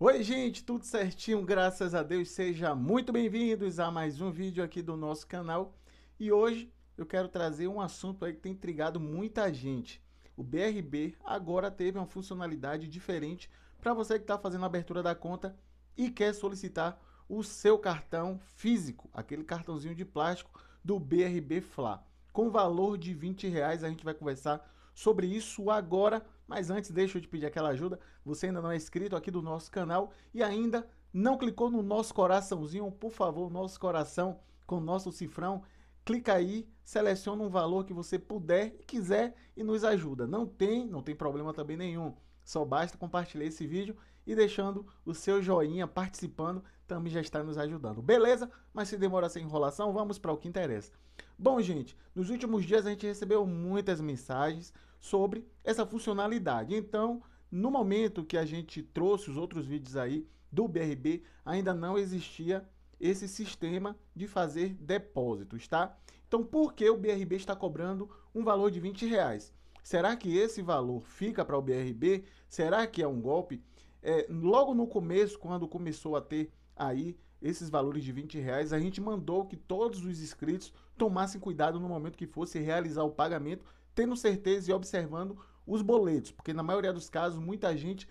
Oi, gente, tudo certinho? Graças a Deus, Seja muito bem-vindos a mais um vídeo aqui do nosso canal. E hoje eu quero trazer um assunto aí que tem intrigado muita gente. O BRB agora teve uma funcionalidade diferente para você que está fazendo a abertura da conta e quer solicitar o seu cartão físico, aquele cartãozinho de plástico do BRB Fla. Com valor de 20 reais, a gente vai conversar sobre isso agora. Mas antes, deixa eu te pedir aquela ajuda. Você ainda não é inscrito aqui do nosso canal e ainda não clicou no nosso coraçãozinho, por favor, nosso coração com o nosso cifrão. Clica aí, seleciona um valor que você puder e quiser e nos ajuda. Não tem, não tem problema também nenhum. Só basta compartilhar esse vídeo e deixando o seu joinha participando, também já está nos ajudando. Beleza? Mas se demora sem enrolação, vamos para o que interessa. Bom, gente, nos últimos dias a gente recebeu muitas mensagens sobre essa funcionalidade. Então, no momento que a gente trouxe os outros vídeos aí do BRB, ainda não existia esse sistema de fazer depósitos, tá? Então, por que o BRB está cobrando um valor de 20 reais? Será que esse valor fica para o BRB? Será que é um golpe? É, logo no começo, quando começou a ter aí esses valores de 20 reais, a gente mandou que todos os inscritos tomassem cuidado no momento que fosse realizar o pagamento, tendo certeza e observando os boletos, porque na maioria dos casos muita gente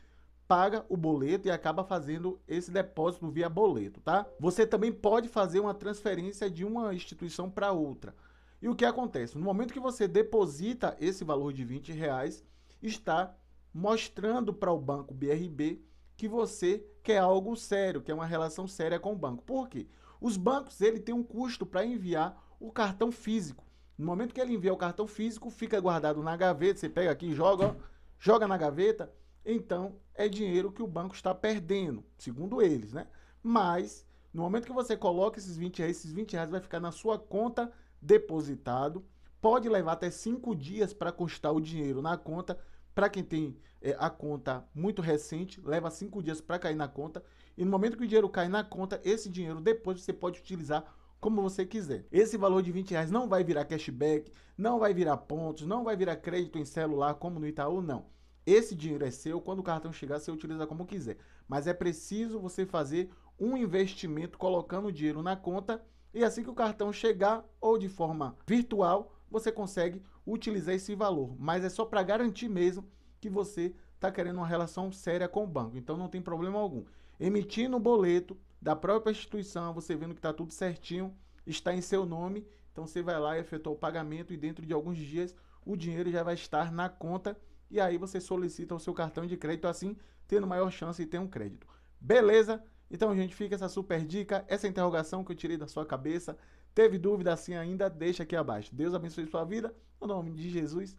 paga o boleto e acaba fazendo esse depósito via boleto, tá? Você também pode fazer uma transferência de uma instituição para outra. E o que acontece? No momento que você deposita esse valor de 20 reais, está mostrando para o banco BRB que você quer algo sério, quer uma relação séria com o banco. Por quê? Os bancos ele tem um custo para enviar o cartão físico. No momento que ele envia o cartão físico, fica guardado na gaveta, você pega aqui, joga, ó, joga na gaveta, então é dinheiro que o banco está perdendo, segundo eles, né? Mas no momento que você coloca esses 20 reais, esses 20 reais vai ficar na sua conta depositado. Pode levar até cinco dias para constar o dinheiro na conta. Para quem tem é, a conta muito recente, leva cinco dias para cair na conta. E no momento que o dinheiro cai na conta, esse dinheiro depois você pode utilizar como você quiser. Esse valor de 20 reais não vai virar cashback, não vai virar pontos, não vai virar crédito em celular como no Itaú, não. Esse dinheiro é seu, quando o cartão chegar, você utiliza como quiser. Mas é preciso você fazer um investimento colocando o dinheiro na conta e assim que o cartão chegar ou de forma virtual, você consegue utilizar esse valor. Mas é só para garantir mesmo que você está querendo uma relação séria com o banco. Então não tem problema algum. Emitindo o boleto da própria instituição, você vendo que está tudo certinho, está em seu nome. Então você vai lá e efetua o pagamento e dentro de alguns dias o dinheiro já vai estar na conta e aí você solicita o seu cartão de crédito assim, tendo maior chance de ter um crédito. Beleza? Então, gente, fica essa super dica, essa interrogação que eu tirei da sua cabeça. Teve dúvida assim ainda? Deixa aqui abaixo. Deus abençoe sua vida, no nome de Jesus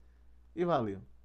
e valeu.